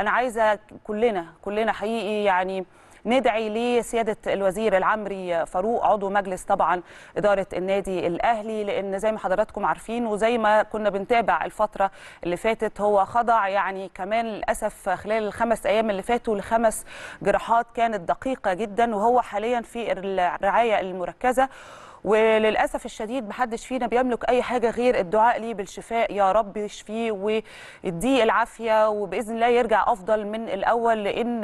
انا عايزه كلنا كلنا حقيقي يعني ندعي لسياده الوزير العمري فاروق عضو مجلس طبعا اداره النادي الاهلي لان زي ما حضراتكم عارفين وزي ما كنا بنتابع الفتره اللي فاتت هو خضع يعني كمان للاسف خلال الخمس ايام اللي فاتوا لخمس جراحات كانت دقيقه جدا وهو حاليا في الرعايه المركزه وللاسف الشديد محدش فينا بيملك اي حاجه غير الدعاء ليه بالشفاء يا رب يشفيه ويديه العافيه وباذن الله يرجع افضل من الاول لان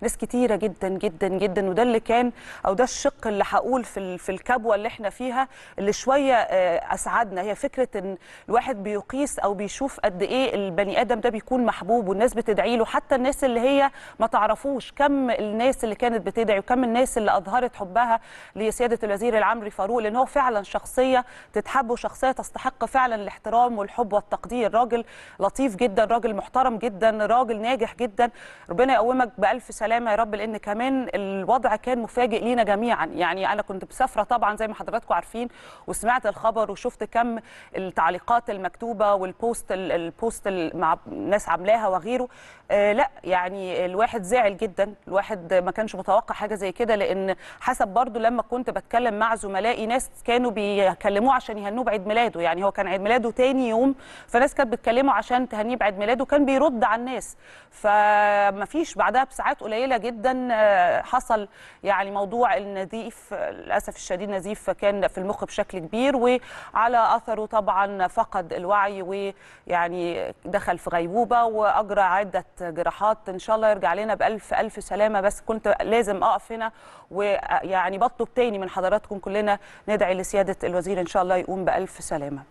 ناس كتيره جدا جدا جدا وده اللي كان او ده الشق اللي هقول في في الكبوه اللي احنا فيها اللي شويه آه، اسعدنا هي فكره ان الواحد بيقيس او بيشوف قد ايه البني ادم ده بيكون محبوب والناس بتدعي له حتى الناس اللي هي ما تعرفوش كم الناس اللي كانت بتدعي وكم الناس اللي اظهرت حبها لسياده الوزير العمري فاروق فاروق لان هو فعلا شخصيه تتحب وشخصيه تستحق فعلا الاحترام والحب والتقدير راجل لطيف جدا راجل محترم جدا راجل ناجح جدا ربنا يقومك بالف سلامه يا رب لان كمان الوضع كان مفاجئ لينا جميعا يعني انا كنت مسافره طبعا زي ما حضراتكم عارفين وسمعت الخبر وشفت كم التعليقات المكتوبه والبوست البوست مع ناس عاملاها وغيره آه لا يعني الواحد زعل جدا الواحد ما كانش متوقع حاجه زي كده لان حسب برضو لما كنت بتكلم مع زملائي تلاقي ناس كانوا بيكلموه عشان يهنوه بعيد ميلاده يعني هو كان عيد ميلاده تاني يوم فناس كانت بتكلمه عشان تهنيه بعيد ميلاده كان بيرد على الناس فما فيش بعدها بساعات قليله جدا آه، حصل يعني موضوع النزيف للاسف الشديد نزيف كان في المخ بشكل كبير وعلى اثره طبعا فقد الوعي ويعني دخل في غيبوبه واجرى عده جراحات ان شاء الله يرجع لنا بالف الف سلامه بس كنت لازم اقف هنا ويعني بطلب تاني من حضراتكم كلنا ندعي لسيادة الوزير إن شاء الله يقوم بألف سلامة